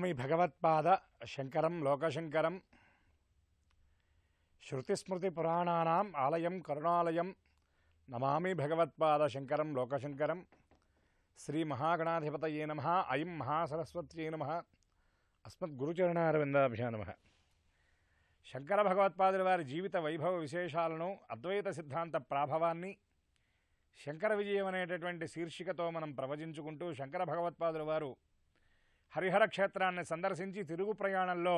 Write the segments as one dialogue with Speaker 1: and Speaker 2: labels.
Speaker 1: స్వామి భగవత్పాద శంకరం లోకశంకరం శృతిస్మృతి పురాణానాం ఆలయం కరుణాలయం నమామి భగవత్పాద శంకరం లోకశంకరం శ్రీ మహాగణాధిపతయే నమ అయం మహాసరస్వత్యే నమ అస్మద్గురుచరణారవిందాభ్యా నమ శంకర భగవత్పాదుల వారి జీవిత వైభవ విశేషాలను అద్వైత సిద్ధాంత ప్రాభవాన్ని శంకర విజయం అనేటటువంటి శీర్షికతో మనం ప్రవచించుకుంటూ శంకర భగవత్పాదుల వారు హరిహర క్షేత్రాన్ని సందర్శించి తిరుగు ప్రయాణంలో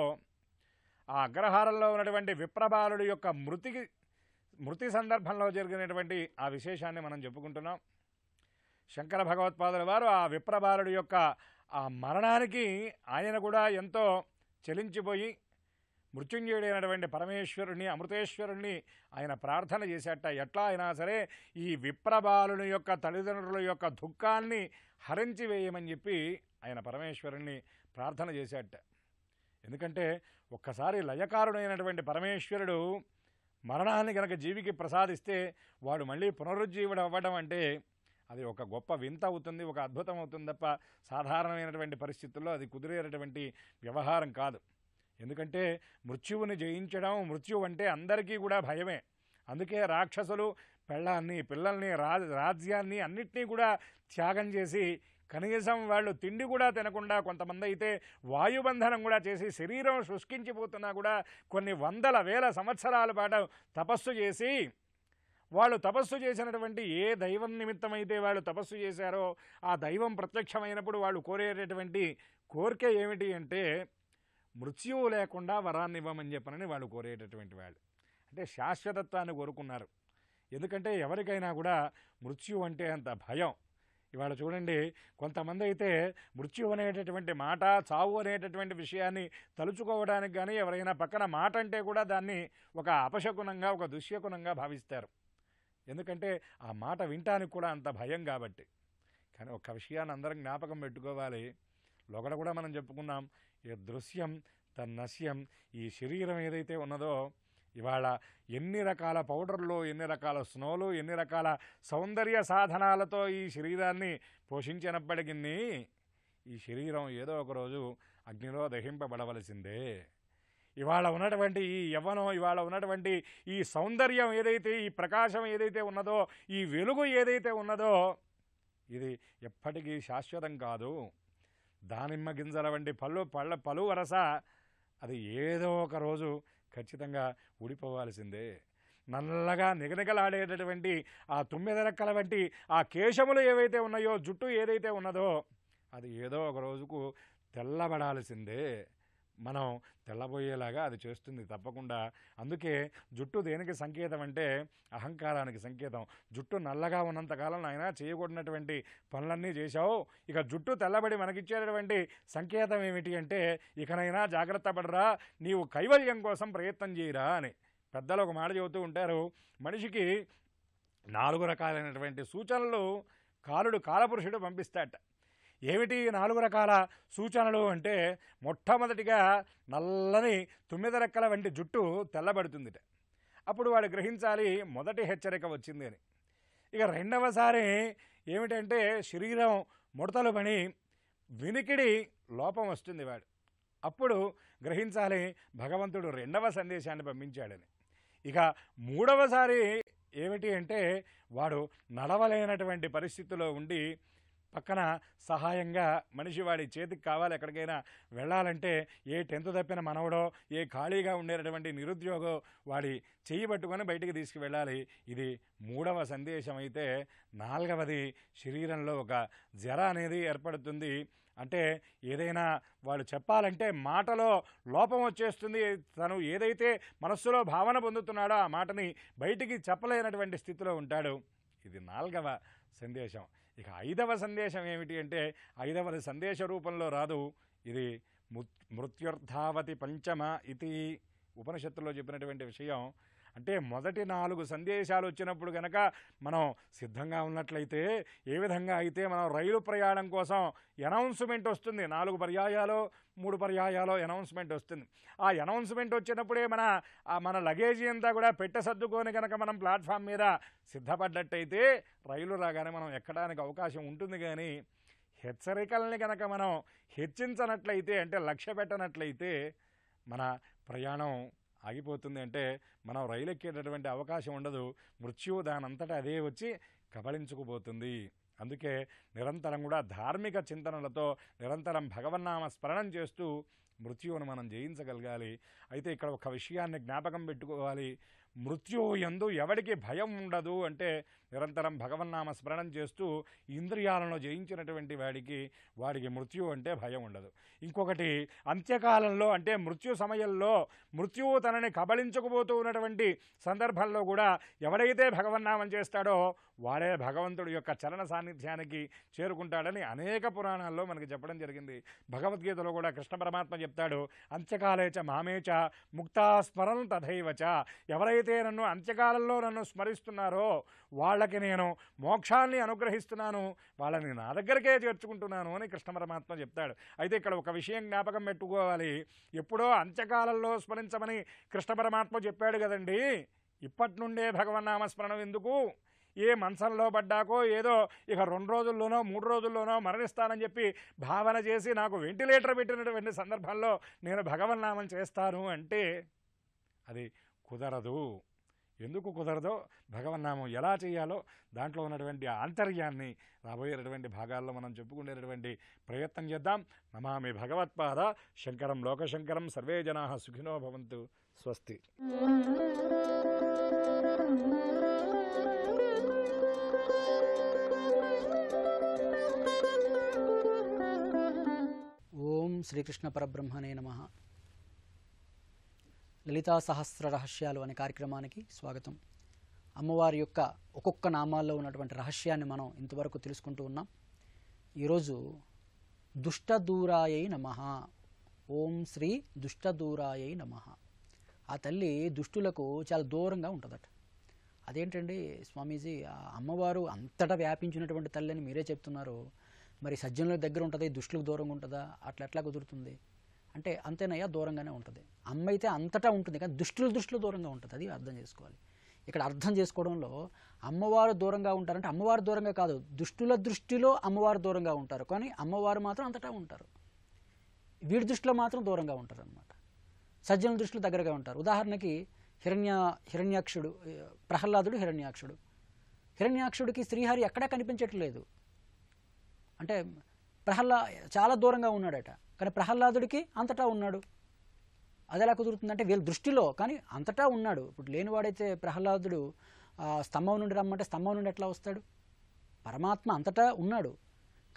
Speaker 1: ఆ అగ్రహారంలో ఉన్నటువంటి విప్రబాలుడి యొక్క మృతికి మృతి సందర్భంలో జరిగినటువంటి ఆ విశేషాన్ని మనం చెప్పుకుంటున్నాం శంకర భగవత్పాదుల వారు ఆ విప్రబాలుడి యొక్క ఆ మరణానికి ఆయన కూడా ఎంతో చలించిపోయి మృత్యుంజయుడైనటువంటి పరమేశ్వరుని అమృతేశ్వరుణ్ణి ఆయన ప్రార్థన చేసేట ఎట్లా అయినా సరే ఈ విప్రబాలుని యొక్క తల్లిదండ్రుల యొక్క దుఃఖాన్ని హరించి వేయమని చెప్పి ఆయన పరమేశ్వరుణ్ణి ప్రార్థన చేశాట ఎందుకంటే ఒక్కసారి లయకారుడైనటువంటి పరమేశ్వరుడు మరణాన్ని కనుక జీవికి ప్రసాదిస్తే వాడు మళ్ళీ పునరుజ్జీవుడు అవ్వడం అంటే అది ఒక గొప్ప వింత అవుతుంది ఒక అద్భుతం అవుతుంది తప్ప సాధారణమైనటువంటి పరిస్థితుల్లో అది కుదిరేటటువంటి వ్యవహారం కాదు ఎందుకంటే మృత్యువుని జయించడం మృత్యువు అంటే అందరికీ కూడా భయమే అందుకే రాక్షసులు పెళ్ళాన్ని పిల్లల్ని రాజ్యాన్ని అన్నిటినీ కూడా త్యాగం చేసి కనీసం వాళ్ళు తిండి కూడా తినకుండా కొంతమంది అయితే వాయుబంధనం కూడా చేసి శరీరం శుష్కించిపోతున్నా కూడా కొన్ని వందల వేల సంవత్సరాల పాటు తపస్సు చేసి వాళ్ళు తపస్సు చేసినటువంటి ఏ దైవం నిమిత్తమైతే వాళ్ళు తపస్సు చేశారో ఆ దైవం ప్రత్యక్షమైనప్పుడు వాళ్ళు కోరేటటువంటి కోరిక ఏమిటి అంటే మృత్యువు లేకుండా వరాన్ని ఇవ్వమని చెప్పనని వాళ్ళు కోరేటటువంటి వాళ్ళు అంటే శాశ్వతత్వాన్ని కోరుకున్నారు ఎందుకంటే ఎవరికైనా కూడా మృత్యు అంటే అంత భయం ఇవాళ చూడండి కొంతమంది అయితే మృత్యు అనేటటువంటి మాట చావు అనేటటువంటి విషయాన్ని తలుచుకోవడానికి కానీ ఎవరైనా పక్కన మాట అంటే కూడా దాన్ని ఒక అపశకునంగా ఒక దుశ్యకునంగా భావిస్తారు ఎందుకంటే ఆ మాట వినటానికి కూడా అంత భయం కాబట్టి కానీ ఒక్క విషయాన్ని అందరం జ్ఞాపకం పెట్టుకోవాలి లోకడ కూడా మనం చెప్పుకున్నాం ఈ దృశ్యం తన్నస్యం ఈ శరీరం ఏదైతే ఉన్నదో ఇవాళ ఎన్ని రకాల పౌడర్లు ఎన్ని రకాల స్నోలు ఎన్ని రకాల సౌందర్య సాధనాలతో ఈ శరీరాన్ని పోషించినప్పటికీ ఈ శరీరం ఏదో ఒకరోజు అగ్నిలో దహింపబడవలసిందే ఇవాళ ఉన్నటువంటి ఈ యవ్వనం ఇవాళ ఉన్నటువంటి ఈ సౌందర్యం ఏదైతే ఈ ప్రకాశం ఏదైతే ఉన్నదో ఈ వెలుగు ఏదైతే ఉన్నదో ఇది ఎప్పటికీ శాశ్వతం కాదు దానిమ్మ గింజల వంటి పళ్ళు పళ్ళ పలు వరస అది ఏదో ఒక రోజు ఖచ్చితంగా ఊడిపోవాల్సిందే నల్లగా నిగనిగలాడేటటువంటి ఆ తొమ్మిది రెక్కల వంటి ఆ కేశములు ఏవైతే ఉన్నాయో జుట్టు ఏదైతే ఉన్నదో అది ఏదో ఒక రోజుకు తెల్లబడాల్సిందే మనం తెల్లబోయేలాగా అది చేస్తుంది తప్పకుండా అందుకే జుట్టు దేనికి సంకేతం అంటే అహంకారానికి సంకేతం జుట్టు నల్లగా ఉన్నంతకాలం ఆయన చేయకూడనటువంటి పనులన్నీ చేశావు ఇక జుట్టు తెల్లబడి మనకిచ్చేటటువంటి సంకేతం ఏమిటి అంటే ఇకనైనా జాగ్రత్త పడరా నీవు కైవల్యం కోసం ప్రయత్నం చేయరా అని పెద్దలు ఒక మాట చెబుతూ ఉంటారు మనిషికి నాలుగు రకాలైనటువంటి సూచనలు కాలుడు కాలపురుషుడు పంపిస్తాట ఏమిటి నాలుగు రకాల సూచనలు అంటే మొట్టమొదటిగా నల్లని తొమ్మిది రెక్కల వంటి జుట్టు తెల్లబడుతుందిట అప్పుడు వాడు గ్రహించాలి మొదటి హెచ్చరిక వచ్చింది అని ఇక రెండవసారి ఏమిటంటే శరీరం ముడతలు పని వినికిడి లోపం వస్తుంది వాడు అప్పుడు గ్రహించాలి భగవంతుడు రెండవ సందేశాన్ని పంపించాడని ఇక మూడవసారి ఏమిటి అంటే వాడు నడవలేనటువంటి పరిస్థితిలో ఉండి పక్కన సహాయంగా మనిషి వాడి చేతికి కావాలి ఎక్కడికైనా వెళ్ళాలంటే ఏ టెన్త్ తప్పిన మనవడో ఏ ఖాళీగా ఉండేటటువంటి నిరుద్యోగో వాడి చెయ్యి పట్టుకొని బయటికి తీసుకువెళ్ళాలి ఇది మూడవ సందేశం అయితే నాలుగవది శరీరంలో ఒక జర అనేది ఏర్పడుతుంది అంటే ఏదైనా వాళ్ళు చెప్పాలంటే మాటలో లోపం వచ్చేస్తుంది తను ఏదైతే మనస్సులో భావన పొందుతున్నాడో ఆ మాటని బయటికి చెప్పలేనటువంటి స్థితిలో ఉంటాడు ఇది నాలుగవ సందేశం ఇక ఐదవ సందేశం ఏమిటి అంటే ఐదవ సందేశ రూపంలో రాదు ఇది మృత్యుర్ధావతి పంచమ ఇది ఉపనిషత్తులో చెప్పినటువంటి విషయం అంటే మొదటి నాలుగు సందేశాలు వచ్చినప్పుడు కనుక మనం సిద్ధంగా ఉన్నట్లయితే ఏ విధంగా అయితే మనం రైలు ప్రయాణం కోసం అనౌన్స్మెంట్ వస్తుంది నాలుగు పర్యాయాలు మూడు పర్యాయాలు అనౌన్స్మెంట్ వస్తుంది ఆ అనౌన్స్మెంట్ వచ్చినప్పుడే మన మన లగేజీ అంతా కూడా పెట్ట సర్దుకొని కనుక మనం ప్లాట్ఫామ్ మీద సిద్ధపడ్డట్టయితే రైలు రాగానే మనం ఎక్కడానికి అవకాశం ఉంటుంది కానీ హెచ్చరికల్ని కనుక మనం హెచ్చించనట్లయితే అంటే లక్ష్య పెట్టనట్లయితే మన ప్రయాణం ఆగిపోతుంది అంటే మనం రైలు ఎక్కేటటువంటి అవకాశం ఉండదు మృత్యువు దానంతటా అదే వచ్చి కబళించుకుపోతుంది అందుకే నిరంతరం కూడా ధార్మిక చింతనలతో నిరంతరం భగవన్నామ స్మరణం చేస్తూ మృత్యువును మనం జయించగలగాలి అయితే ఇక్కడ ఒక విషయాన్ని జ్ఞాపకం పెట్టుకోవాలి ఎందు ఎవడికి భయం ఉండదు అంటే నిరంతరం భగవన్నామ స్మరణం చేస్తూ ఇంద్రియాలను జయించినటువంటి వాడికి వాడికి మృత్యు అంటే భయం ఉండదు ఇంకొకటి అంత్యకాలంలో అంటే మృత్యు సమయంలో మృత్యువు తనని కబళించుకుపోతూ ఉన్నటువంటి సందర్భంలో కూడా ఎవడైతే భగవన్నామం చేస్తాడో వాడే భగవంతుడి యొక్క చలన సాన్నిధ్యానికి చేరుకుంటాడని అనేక పురాణాల్లో మనకి చెప్పడం జరిగింది భగవద్గీతలో కూడా కృష్ణ పరమాత్మ చెప్తాడు అంత్యకాలేచ మామేచ ముక్తాస్మరం తథైవచ ఎవరైతే ఎవరైతే నన్ను అంత్యకాలంలో నన్ను స్మరిస్తున్నారో వాళ్ళకి నేను మోక్షాన్ని అనుగ్రహిస్తున్నాను వాళ్ళని నా దగ్గరకే చేర్చుకుంటున్నాను అని కృష్ణ పరమాత్మ చెప్తాడు అయితే ఇక్కడ ఒక విషయం జ్ఞాపకం పెట్టుకోవాలి ఎప్పుడో అంత్యకాలంలో స్మరించమని కృష్ణ పరమాత్మ చెప్పాడు కదండి ఇప్పటి నుండే నామస్మరణం ఎందుకు ఏ మంచంలో పడ్డాకో ఏదో ఇక రెండు రోజుల్లోనో మూడు రోజుల్లోనో మరణిస్తానని చెప్పి భావన చేసి నాకు వెంటిలేటర్ పెట్టినటువంటి సందర్భంలో నేను భగవన్నామం చేస్తాను అంటే అది కుదరదు ఎందుకు కుదరదో భగవన్నామం ఎలా చేయాలో దాంట్లో ఉన్నటువంటి అంతర్యాన్ని రాబోయేటటువంటి భాగాల్లో మనం చెప్పుకునేటటువంటి ప్రయత్నం చేద్దాం నమామి భగవత్పాద శంకరం లోకశంకరం సర్వే జనా సుఖినో భవంతు
Speaker 2: స్వస్తి శ్రీకృష్ణ పరబ్రహ్మనే నమ లలితా సహస్ర రహస్యాలు అనే కార్యక్రమానికి స్వాగతం అమ్మవారి యొక్క ఒక్కొక్క నామాల్లో ఉన్నటువంటి రహస్యాన్ని మనం ఇంతవరకు తెలుసుకుంటూ ఉన్నాం ఈరోజు దుష్టదూరాయై నమ ఓం శ్రీ దుష్టదూరాయై నమ ఆ తల్లి దుష్టులకు చాలా దూరంగా ఉంటుందట అదేంటండి స్వామీజీ ఆ అమ్మవారు అంతటా వ్యాపించినటువంటి తల్లి అని మీరే చెప్తున్నారు మరి సజ్జనుల దగ్గర ఉంటుంది దుష్టులకు దూరంగా ఉంటుందా అట్లా ఎట్లా కుదురుతుంది అంటే అంతేనయ్యా దూరంగానే ఉంటుంది అమ్మ అయితే అంతటా ఉంటుంది కానీ దుష్టుల దృష్టిలో దూరంగా ఉంటుంది అది అర్థం చేసుకోవాలి ఇక్కడ అర్థం చేసుకోవడంలో అమ్మవారు దూరంగా ఉంటారంటే అమ్మవారు దూరంగా కాదు దుష్టుల దృష్టిలో అమ్మవారు దూరంగా ఉంటారు కానీ అమ్మవారు మాత్రం అంతటా ఉంటారు వీడి దృష్టిలో మాత్రం దూరంగా ఉంటారు అనమాట సజ్జన దృష్టిలో దగ్గరగా ఉంటారు ఉదాహరణకి హిరణ్య హిరణ్యాక్షుడు ప్రహ్లాదుడు హిరణ్యాక్షుడు హిరణ్యాక్షుడికి శ్రీహరి ఎక్కడా కనిపించట్లేదు అంటే ప్రహ్లా చాలా దూరంగా ఉన్నాడట కానీ ప్రహ్లాదుడికి అంతటా ఉన్నాడు అది ఎలా కుదురుతుందంటే వీళ్ళ దృష్టిలో కానీ అంతటా ఉన్నాడు ఇప్పుడు లేనివాడైతే ప్రహ్లాదుడు స్తంభం నుండి రమ్మంటే స్తంభం నుండి ఎట్లా వస్తాడు పరమాత్మ అంతటా ఉన్నాడు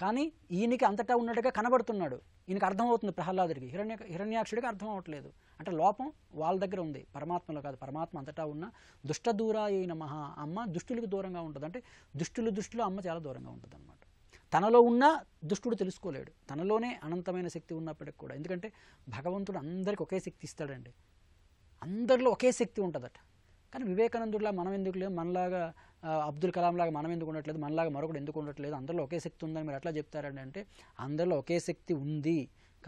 Speaker 2: కానీ ఈయనకి అంతటా ఉన్నట్టుగా కనబడుతున్నాడు ఈయనకి అర్థమవుతుంది ప్రహ్లాదుడికి హిరణ్య హిరణ్యాక్షుడికి అర్థం అవట్లేదు అంటే లోపం వాళ్ళ దగ్గర ఉంది పరమాత్మలో కాదు పరమాత్మ అంతటా ఉన్న దుష్ట దూర అయిన మహా అమ్మ దుష్టులకు దూరంగా ఉంటుంది అంటే దుష్టులు దృష్టిలో అమ్మ చాలా దూరంగా ఉంటుంది తనలో ఉన్న దుష్టుడు తెలుసుకోలేడు తనలోనే అనంతమైన శక్తి ఉన్నప్పటికి కూడా ఎందుకంటే భగవంతుడు అందరికి ఒకే శక్తి ఇస్తాడండి అందరిలో ఒకే శక్తి ఉంటుందట కానీ వివేకానందుడిలా మనం ఎందుకు లేదు మనలాగా అబ్దుల్ కలాం లాగా మనం ఎందుకు ఉండట్లేదు మనలాగా మరొకటి ఎందుకు ఉండట్లేదు అందరిలో ఒకే శక్తి ఉందని మీరు ఎట్లా చెప్తారండి అంటే అందరిలో ఒకే శక్తి ఉంది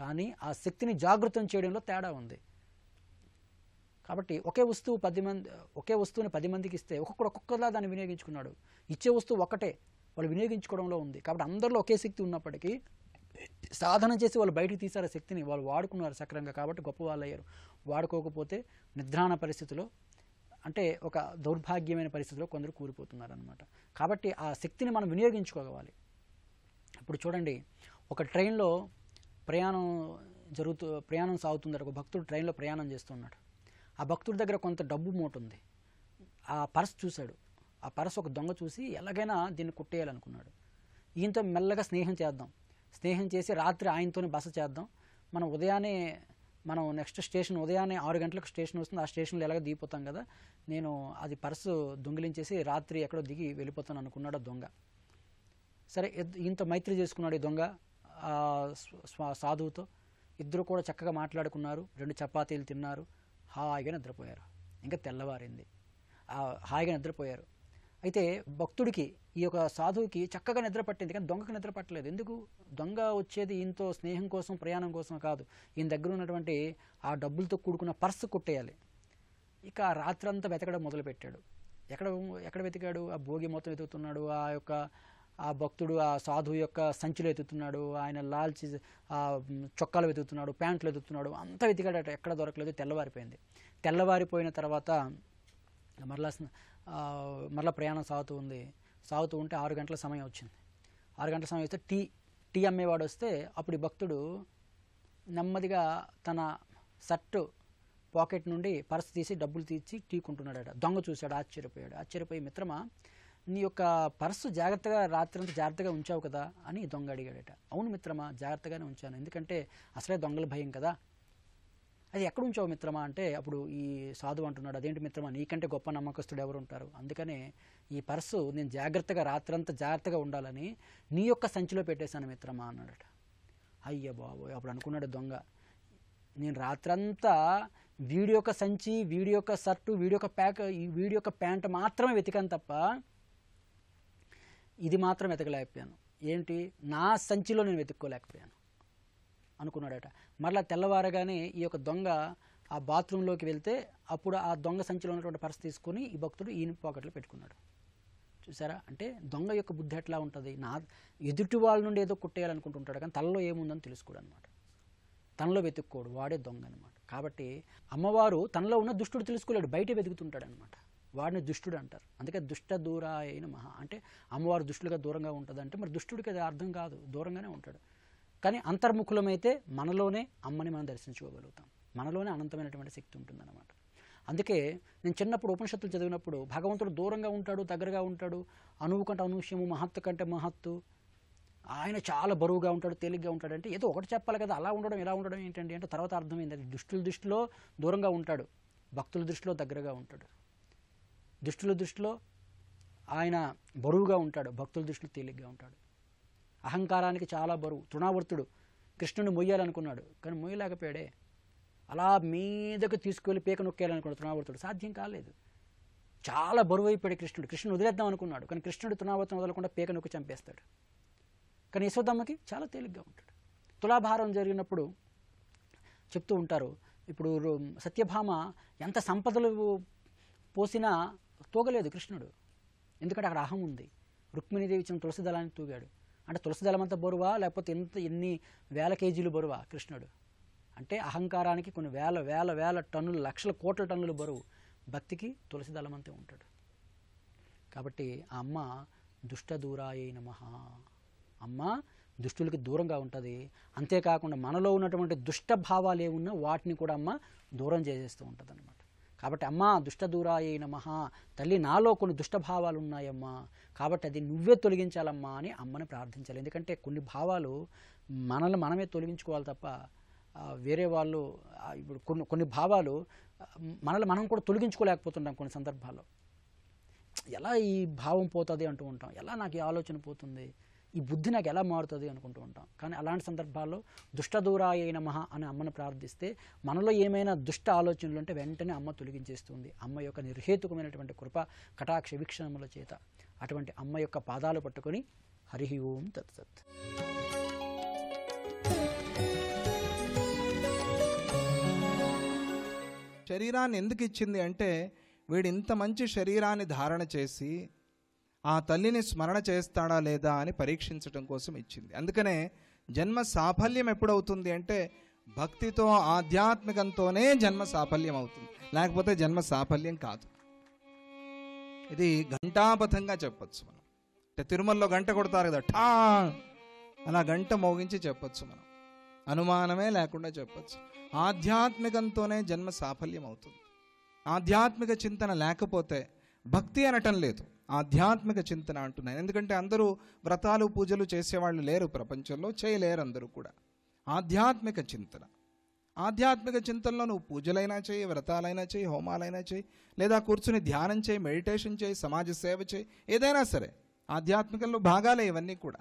Speaker 2: కానీ ఆ శక్తిని జాగృతం చేయడంలో తేడా ఉంది కాబట్టి ఒకే వస్తువు పది మంది ఒకే వస్తువుని పది మందికి ఇస్తే ఒక్కొక్కడు ఒక్కొక్కలా దాన్ని వినియోగించుకున్నాడు ఇచ్చే వస్తువు ఒకటే వాళ్ళు వినియోగించుకోవడంలో ఉంది కాబట్టి అందరిలో ఒకే శక్తి ఉన్నప్పటికీ సాధన చేసి వాళ్ళు బయటికి తీశారు శక్తిని వాళ్ళు వాడుకున్నారు సక్రంగా కాబట్టి గొప్ప వాళ్ళు అయ్యారు వాడుకోకపోతే నిద్రాణ పరిస్థితిలో అంటే ఒక దౌర్భాగ్యమైన పరిస్థితిలో కొందరు కూలిపోతున్నారు అనమాట కాబట్టి ఆ శక్తిని మనం వినియోగించుకోవాలి ఇప్పుడు చూడండి ఒక ట్రైన్లో ప్రయాణం జరుగుతూ ప్రయాణం సాగుతుంది ఒక భక్తుడు ట్రైన్లో ప్రయాణం చేస్తున్నాడు ఆ భక్తుడి దగ్గర కొంత డబ్బు మూటుంది ఉంది ఆ పర్స్ చూశాడు ఆ పరస ఒక దొంగ చూసి ఎలాగైనా దీన్ని కుట్టేయాలనుకున్నాడు ఈయనతో మెల్లగా స్నేహం చేద్దాం స్నేహం చేసి రాత్రి ఆయనతోనే బస చేద్దాం మనం ఉదయాన్నే మనం నెక్స్ట్ స్టేషన్ ఉదయాన్నే ఆరు గంటలకు స్టేషన్ వస్తుంది ఆ స్టేషన్లో ఎలాగ దిగిపోతాం కదా నేను అది పర్సు దొంగిలించేసి రాత్రి ఎక్కడో దిగి వెళ్ళిపోతాను అనుకున్నాడు దొంగ సరే ఇంత మైత్రి చేసుకున్నాడు ఈ దొంగ సాధువుతో ఇద్దరు కూడా చక్కగా మాట్లాడుకున్నారు రెండు చపాతీలు తిన్నారు హాయిగా నిద్రపోయారు ఇంకా తెల్లవారింది హాయిగా నిద్రపోయారు అయితే భక్తుడికి ఈ యొక్క సాధువుకి చక్కగా నిద్ర పట్టింది కానీ దొంగకు నిద్ర పట్టలేదు ఎందుకు దొంగ వచ్చేది ఈయనతో స్నేహం కోసం ప్రయాణం కోసం కాదు ఈయన దగ్గర ఉన్నటువంటి ఆ డబ్బులతో కూడుకున్న పర్సు కొట్టేయాలి ఇక ఆ రాత్రంతా వెతకడం మొదలుపెట్టాడు ఎక్కడ ఎక్కడ వెతికాడు ఆ భోగి మొత్తం వెతుకుతున్నాడు ఆ యొక్క ఆ భక్తుడు ఆ సాధువు యొక్క సంచిలో ఎత్తుతున్నాడు ఆయన లాల్చి ఆ చొక్కాలు వెతుకుతున్నాడు ప్యాంట్లు వెతుకుతున్నాడు అంతా వెతికాడట ఎక్కడ దొరకలేదు తెల్లవారిపోయింది తెల్లవారిపోయిన తర్వాత మరలా మరలా ప్రయాణం సాగుతూ ఉంది సాగుతూ ఉంటే ఆరు గంటల సమయం వచ్చింది ఆరు గంటల సమయం వస్తే టీ టీ అమ్మేవాడు వస్తే అప్పుడు భక్తుడు నెమ్మదిగా తన షర్టు పాకెట్ నుండి పర్స్ తీసి డబ్బులు తీసి టీకుంటున్నాడట దొంగ చూశాడు ఆశ్చర్యపోయాడు ఆశ్చర్యపోయి మిత్రమా నీ యొక్క పర్సు జాగ్రత్తగా రాత్రి అంతా జాగ్రత్తగా ఉంచావు కదా అని దొంగ అడిగాడట అవును మిత్రమా జాగ్రత్తగానే ఉంచాను ఎందుకంటే అసలే దొంగల భయం కదా అది ఎక్కడ ఉంచావు మిత్రమా అంటే అప్పుడు ఈ సాధువు అంటున్నాడు అదేంటి మిత్రమా నీకంటే గొప్ప నమ్మకస్తుడు ఎవరు ఉంటారు అందుకనే ఈ పర్సు నేను జాగ్రత్తగా రాత్రంతా జాగ్రత్తగా ఉండాలని నీ యొక్క సంచిలో పెట్టేశాను మిత్రమా అన్నాడట అయ్య బాబోయ్ అప్పుడు అనుకున్నాడు దొంగ నేను రాత్రంతా వీడి యొక్క సంచి వీడి యొక్క షర్టు వీడి యొక్క ప్యాక్ వీడి యొక్క ప్యాంట్ మాత్రమే వెతికాను తప్ప ఇది మాత్రం వెతకలేకపోయాను ఏంటి నా సంచిలో నేను వెతుక్కోలేకపోయాను అనుకున్నాడట మరలా తెల్లవారగానే ఈ యొక్క దొంగ ఆ బాత్రూంలోకి వెళ్తే అప్పుడు ఆ దొంగ సంచిలో ఉన్నటువంటి పర్స్ తీసుకుని ఈ భక్తుడు ఈయన పాకెట్లో పెట్టుకున్నాడు చూసారా అంటే దొంగ యొక్క బుద్ధి ఎట్లా ఉంటుంది నా ఎదుటి వాళ్ళ నుండి ఏదో కుట్టేయాలనుకుంటుంటాడు కానీ తనలో ఏముందని తెలుసుకోడు అనమాట తనలో వెతుక్కోడు వాడే దొంగ అనమాట కాబట్టి అమ్మవారు తనలో ఉన్న దుష్టుడు తెలుసుకోలేడు బయట వెతుకుతుంటాడు అనమాట వాడిని దుష్టుడు అంటారు అందుకే దుష్ట దూర అయిన మహా అంటే అమ్మవారు దుష్టులుగా దూరంగా ఉంటుందంటే మరి దుష్టుడికి అది అర్థం కాదు దూరంగానే ఉంటాడు కానీ అంతర్ముఖులమైతే మనలోనే అమ్మని మనం దర్శించుకోగలుగుతాం మనలోనే అనంతమైనటువంటి శక్తి ఉంటుందన్నమాట అందుకే నేను చిన్నప్పుడు ఉపనిషత్తులు చదివినప్పుడు భగవంతుడు దూరంగా ఉంటాడు దగ్గరగా ఉంటాడు అణువు కంటే అనుష్యము మహత్తు కంటే మహత్తు ఆయన చాలా బరువుగా ఉంటాడు తేలిగ్గా ఉంటాడు అంటే ఏదో ఒకటి చెప్పాలి కదా అలా ఉండడం ఇలా ఉండడం ఏంటండి అంటే తర్వాత అర్థమైంది అది దుష్టుల దృష్టిలో దూరంగా ఉంటాడు భక్తుల దృష్టిలో దగ్గరగా ఉంటాడు దుష్టుల దృష్టిలో ఆయన బరువుగా ఉంటాడు భక్తుల దృష్టిలో తేలిగ్గా ఉంటాడు అహంకారానికి చాలా బరువు తృణావర్తుడు కృష్ణుని మొయ్యాలనుకున్నాడు కానీ మొయ్యలేకపోయాడే అలా మీదకు తీసుకెళ్ళి పీక నొక్కేయాలనుకున్నాడు తృణావర్తుడు సాధ్యం కాలేదు చాలా బరువు అయిపోయాడు కృష్ణుడు కృష్ణుడు వదిలేద్దాం అనుకున్నాడు కానీ కృష్ణుడు తృణావర్తం వదలకుండా పీక నొక్కి చంపేస్తాడు కానీ యశోదమ్మకి చాలా తేలిగ్గా ఉంటాడు తులాభారం జరిగినప్పుడు చెప్తూ ఉంటారు ఇప్పుడు సత్యభామ ఎంత సంపదలు పోసినా తూగలేదు కృష్ణుడు ఎందుకంటే అక్కడ అహం ఉంది రుక్మిణీదేవి చిన్న తులసి దళాన్ని తూగాడు అంటే తులసి దళమంత బరువా లేకపోతే ఎంత ఎన్ని వేల కేజీలు బరువా కృష్ణుడు అంటే అహంకారానికి కొన్ని వేల వేల వేల టన్నులు లక్షల కోట్ల టన్నులు బరువు భక్తికి తులసి దళమంతే ఉంటాడు కాబట్టి ఆ అమ్మ దుష్ట దూరాయ నమ అమ్మ దుష్టులకి దూరంగా ఉంటుంది అంతేకాకుండా మనలో ఉన్నటువంటి దుష్ట భావాలు ఏమున్నా వాటిని కూడా అమ్మ దూరం చేసేస్తూ ఉంటుంది కాబట్టి అమ్మా దుష్టదూరాయ నమః తల్లి నాలో కొన్ని దుష్టభావాలు ఉన్నాయమ్మా కాబట్టి అది నువ్వే తొలగించాలమ్మా అని అమ్మని ప్రార్థించాలి ఎందుకంటే కొన్ని భావాలు మనల్ని మనమే తొలగించుకోవాలి తప్ప వేరే వాళ్ళు ఇప్పుడు కొన్ని కొన్ని భావాలు మనల్ని మనం కూడా తొలగించుకోలేకపోతుంటాం కొన్ని సందర్భాల్లో ఎలా ఈ భావం పోతుంది అంటూ ఉంటాం ఎలా నాకు ఈ ఆలోచన పోతుంది ఈ బుద్ధి నాకు ఎలా మారుతుంది అనుకుంటూ ఉంటాం కానీ అలాంటి సందర్భాల్లో దుష్టదూరాయ మహా అని అమ్మను ప్రార్థిస్తే మనలో ఏమైనా దుష్ట ఆలోచనలు ఉంటే వెంటనే అమ్మ తొలగించేస్తుంది అమ్మ యొక్క నిర్హేతుకమైనటువంటి కృప కటాక్ష వీక్షణముల చేత అటువంటి అమ్మ యొక్క పాదాలు పట్టుకొని హరి ఓం తత్సత్
Speaker 3: శరీరాన్ని ఎందుకు ఇచ్చింది అంటే వీడు ఇంత మంచి శరీరాన్ని ధారణ చేసి ఆ తల్లిని స్మరణ చేస్తాడా లేదా అని పరీక్షించటం కోసం ఇచ్చింది అందుకనే జన్మ సాఫల్యం ఎప్పుడవుతుంది అంటే భక్తితో ఆధ్యాత్మికంతోనే జన్మ సాఫల్యం అవుతుంది లేకపోతే జన్మ సాఫల్యం కాదు ఇది ఘంటాపథంగా చెప్పచ్చు మనం అంటే తిరుమలలో గంట కొడతారు కదా ఠా అలా గంట మోగించి చెప్పచ్చు మనం అనుమానమే లేకుండా చెప్పచ్చు ఆధ్యాత్మికంతోనే జన్మ సాఫల్యం అవుతుంది ఆధ్యాత్మిక చింతన లేకపోతే భక్తి అనటం లేదు ఆధ్యాత్మిక చింతన అంటున్నాను ఎందుకంటే అందరూ వ్రతాలు పూజలు చేసేవాళ్ళు లేరు ప్రపంచంలో చేయలేరు అందరూ కూడా ఆధ్యాత్మిక చింతన ఆధ్యాత్మిక చింతనలో నువ్వు పూజలైనా చేయి వ్రతాలైనా చేయి హోమాలైనా చేయి లేదా కూర్చుని ధ్యానం చేయి మెడిటేషన్ చేయి సమాజ సేవ చేయి ఏదైనా సరే ఆధ్యాత్మికంలో భాగాలే ఇవన్నీ కూడా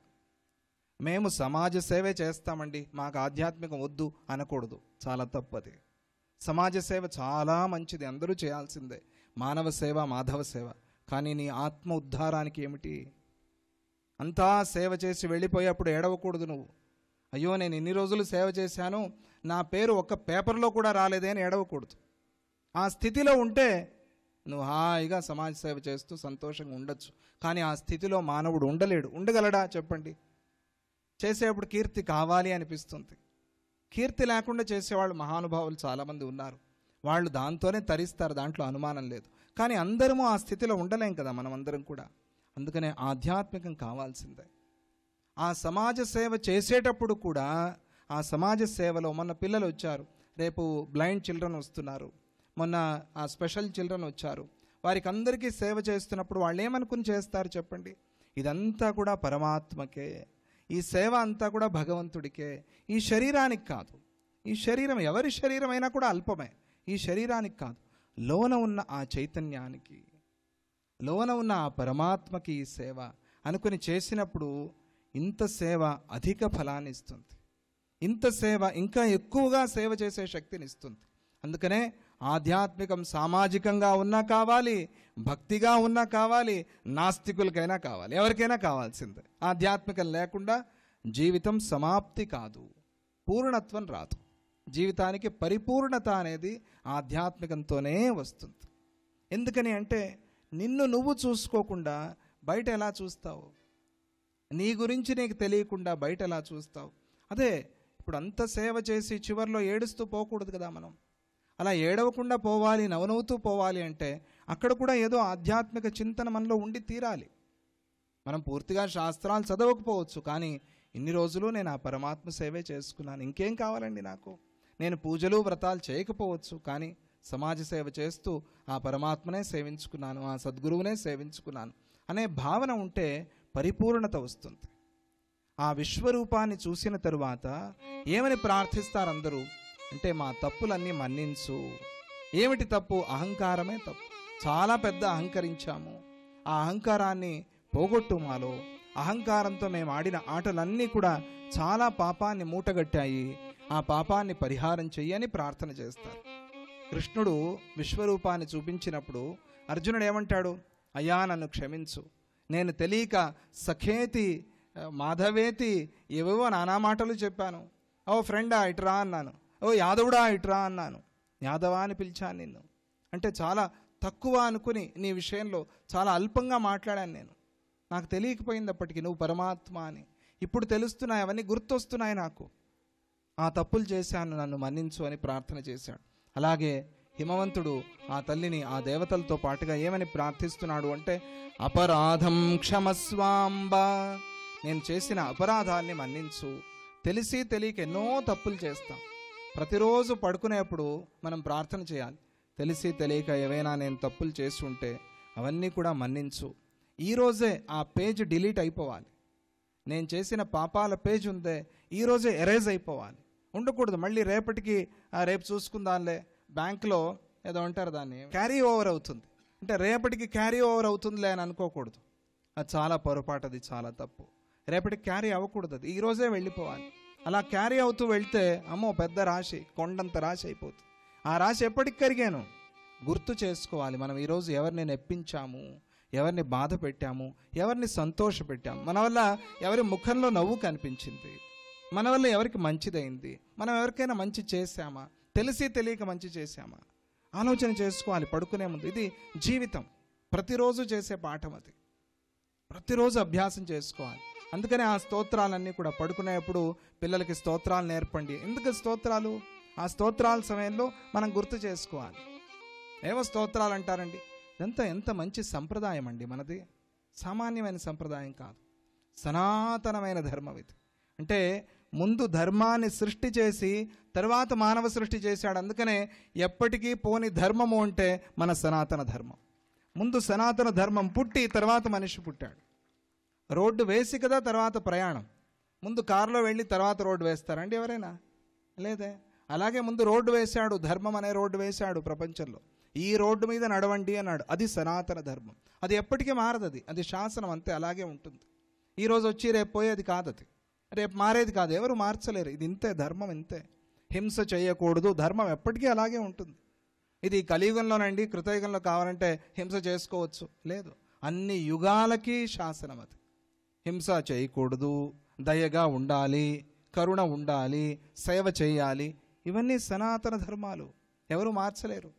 Speaker 3: మేము సమాజ సేవే చేస్తామండి మాకు ఆధ్యాత్మికం వద్దు అనకూడదు చాలా తప్పది సమాజ సేవ చాలా మంచిది అందరూ చేయాల్సిందే మానవ సేవ మాధవ సేవ కానీ నీ ఆత్మ ఉద్ధారానికి ఏమిటి అంతా సేవ చేసి వెళ్ళిపోయేప్పుడు ఏడవకూడదు నువ్వు అయ్యో నేను ఇన్ని రోజులు సేవ చేశాను నా పేరు ఒక్క పేపర్లో కూడా రాలేదే అని ఏడవకూడదు ఆ స్థితిలో ఉంటే నువ్వు హాయిగా సమాజ సేవ చేస్తూ సంతోషంగా ఉండొచ్చు కానీ ఆ స్థితిలో మానవుడు ఉండలేడు ఉండగలడా చెప్పండి చేసేప్పుడు కీర్తి కావాలి అనిపిస్తుంది కీర్తి లేకుండా చేసేవాళ్ళు మహానుభావులు చాలామంది ఉన్నారు వాళ్ళు దాంతోనే తరిస్తారు దాంట్లో అనుమానం లేదు కానీ అందరము ఆ స్థితిలో ఉండలేం కదా మనం అందరం కూడా అందుకనే ఆధ్యాత్మికం కావాల్సిందే ఆ సమాజ సేవ చేసేటప్పుడు కూడా ఆ సమాజ సేవలో మొన్న పిల్లలు వచ్చారు రేపు బ్లైండ్ చిల్డ్రన్ వస్తున్నారు మొన్న ఆ స్పెషల్ చిల్డ్రన్ వచ్చారు వారికి అందరికీ సేవ చేస్తున్నప్పుడు వాళ్ళు ఏమనుకుని చేస్తారు చెప్పండి ఇదంతా కూడా పరమాత్మకే ఈ సేవ అంతా కూడా భగవంతుడికే ఈ శరీరానికి కాదు ఈ శరీరం ఎవరి శరీరమైనా కూడా అల్పమే ఈ శరీరానికి కాదు లోన ఉన్న ఆ చైతన్యానికి లోన ఉన్న ఆ పరమాత్మకి సేవ అనుకుని చేసినప్పుడు ఇంత సేవ అధిక ఫలాన్ని ఇస్తుంది ఇంత సేవ ఇంకా ఎక్కువగా సేవ చేసే శక్తిని ఇస్తుంది అందుకనే ఆధ్యాత్మికం సామాజికంగా ఉన్నా కావాలి భక్తిగా ఉన్నా కావాలి నాస్తికులకైనా కావాలి ఎవరికైనా కావాల్సిందే ఆధ్యాత్మికం లేకుండా జీవితం సమాప్తి కాదు పూర్ణత్వం రాదు జీవితానికి పరిపూర్ణత అనేది ఆధ్యాత్మికంతోనే వస్తుంది ఎందుకని అంటే నిన్ను నువ్వు చూసుకోకుండా బయట ఎలా చూస్తావు నీ గురించి నీకు తెలియకుండా బయట ఎలా చూస్తావు అదే ఇప్పుడు అంత సేవ చేసి చివరిలో ఏడుస్తూ పోకూడదు కదా మనం అలా ఏడవకుండా పోవాలి నవనవుతూ పోవాలి అంటే అక్కడ కూడా ఏదో ఆధ్యాత్మిక చింతన మనలో ఉండి తీరాలి మనం పూర్తిగా శాస్త్రాలు చదవకపోవచ్చు కానీ ఇన్ని రోజులు నేను ఆ పరమాత్మ సేవే చేసుకున్నాను ఇంకేం కావాలండి నాకు నేను పూజలు వ్రతాలు చేయకపోవచ్చు కానీ సమాజ సేవ చేస్తూ ఆ పరమాత్మనే సేవించుకున్నాను ఆ సద్గురువునే సేవించుకున్నాను అనే భావన ఉంటే పరిపూర్ణత వస్తుంది ఆ విశ్వరూపాన్ని చూసిన తరువాత ఏమని ప్రార్థిస్తారు అందరూ అంటే మా తప్పులన్నీ మన్నించు ఏమిటి తప్పు అహంకారమే తప్పు చాలా పెద్ద అహంకరించాము ఆ అహంకారాన్ని పోగొట్టు మాలో అహంకారంతో మేము ఆడిన ఆటలన్నీ కూడా చాలా పాపాన్ని మూటగట్టాయి ఆ పాపాన్ని పరిహారం చెయ్యని ప్రార్థన చేస్తారు కృష్ణుడు విశ్వరూపాన్ని చూపించినప్పుడు అర్జునుడు ఏమంటాడు అయ్యా నన్ను క్షమించు నేను తెలియక సఖేతి మాధవేతి ఏవేవో నానా మాటలు చెప్పాను ఓ ఫ్రెండా ఇట్రా అన్నాను ఓ యాదవుడా ఇట్రా అన్నాను యాదవా అని పిలిచాను నిన్ను అంటే చాలా తక్కువ అనుకుని నీ విషయంలో చాలా అల్పంగా మాట్లాడాను నేను నాకు తెలియకపోయింది అప్పటికి నువ్వు పరమాత్మ అని ఇప్పుడు తెలుస్తున్నాయి అవన్నీ గుర్తొస్తున్నాయి నాకు ఆ తప్పులు చేశాను నన్ను మన్నించు అని ప్రార్థన చేశాడు అలాగే హిమవంతుడు ఆ తల్లిని ఆ దేవతలతో పాటుగా ఏమని ప్రార్థిస్తున్నాడు అంటే అపరాధం క్షమస్వాంబ నేను చేసిన అపరాధాన్ని మన్నించు తెలిసి తెలియక ఎన్నో తప్పులు చేస్తాం ప్రతిరోజు పడుకునేప్పుడు మనం ప్రార్థన చేయాలి తెలిసి తెలియక ఏవైనా నేను తప్పులు చేస్తుంటే అవన్నీ కూడా మన్నించు ఈరోజే ఆ పేజ్ డిలీట్ అయిపోవాలి నేను చేసిన పాపాల పేజ్ ఉందే ఈరోజే ఎరేజ్ అయిపోవాలి ఉండకూడదు మళ్ళీ రేపటికి రేపు చూసుకుందాంలే బ్యాంకులో ఏదో అంటారు దాన్ని క్యారీ ఓవర్ అవుతుంది అంటే రేపటికి క్యారీ ఓవర్ అవుతుందిలే అని అనుకోకూడదు అది చాలా పొరపాటు అది చాలా తప్పు రేపటికి క్యారీ అవ్వకూడదు అది ఈరోజే వెళ్ళిపోవాలి అలా క్యారీ అవుతూ వెళ్తే అమ్మో పెద్ద రాశి కొండంత రాశి అయిపోతుంది ఆ రాశి ఎప్పటికి కరిగాను గుర్తు చేసుకోవాలి మనం ఈరోజు ఎవరిని నెప్పించాము ఎవరిని బాధ పెట్టాము ఎవరిని సంతోష పెట్టాము మన వల్ల ఎవరి ముఖంలో నవ్వు కనిపించింది మన వల్ల ఎవరికి మంచిదైంది మనం ఎవరికైనా మంచి చేశామా తెలిసి తెలియక మంచి చేశామా ఆలోచన చేసుకోవాలి పడుకునే ముందు ఇది జీవితం ప్రతిరోజు చేసే పాఠం అది ప్రతిరోజు అభ్యాసం చేసుకోవాలి అందుకనే ఆ స్తోత్రాలన్నీ కూడా పడుకునేప్పుడు పిల్లలకి స్తోత్రాలు నేర్పండి ఎందుకు స్తోత్రాలు ఆ స్తోత్రాల సమయంలో మనం గుర్తు చేసుకోవాలి ఏవో స్తోత్రాలు అంటారండి ఇదంతా ఎంత మంచి సంప్రదాయం అండి మనది సామాన్యమైన సంప్రదాయం కాదు సనాతనమైన ధర్మం ఇది అంటే ముందు ధర్మాన్ని సృష్టి చేసి తర్వాత మానవ సృష్టి చేశాడు అందుకనే ఎప్పటికీ పోని ధర్మము అంటే మన సనాతన ధర్మం ముందు సనాతన ధర్మం పుట్టి తర్వాత మనిషి పుట్టాడు రోడ్డు వేసి కదా తర్వాత ప్రయాణం ముందు కారులో వెళ్ళి తర్వాత రోడ్డు వేస్తారండి ఎవరైనా లేదే అలాగే ముందు రోడ్డు వేశాడు ధర్మం అనే రోడ్డు వేశాడు ప్రపంచంలో ఈ రోడ్డు మీద నడవండి అన్నాడు అది సనాతన ధర్మం అది ఎప్పటికీ మారదు అది అది శాసనం అంతే అలాగే ఉంటుంది ఈరోజు వచ్చి రేపు పోయి అది కాదది రేపు మారేది కాదు ఎవరు మార్చలేరు ఇది ఇంతే ధర్మం ఇంతే హింస చేయకూడదు ధర్మం ఎప్పటికీ అలాగే ఉంటుంది ఇది కలియుగంలోనండి కృతయుగంలో కావాలంటే హింస చేసుకోవచ్చు లేదు అన్ని యుగాలకి శాసనం అది హింస చేయకూడదు దయగా ఉండాలి కరుణ ఉండాలి సేవ చేయాలి ఇవన్నీ సనాతన ధర్మాలు ఎవరు మార్చలేరు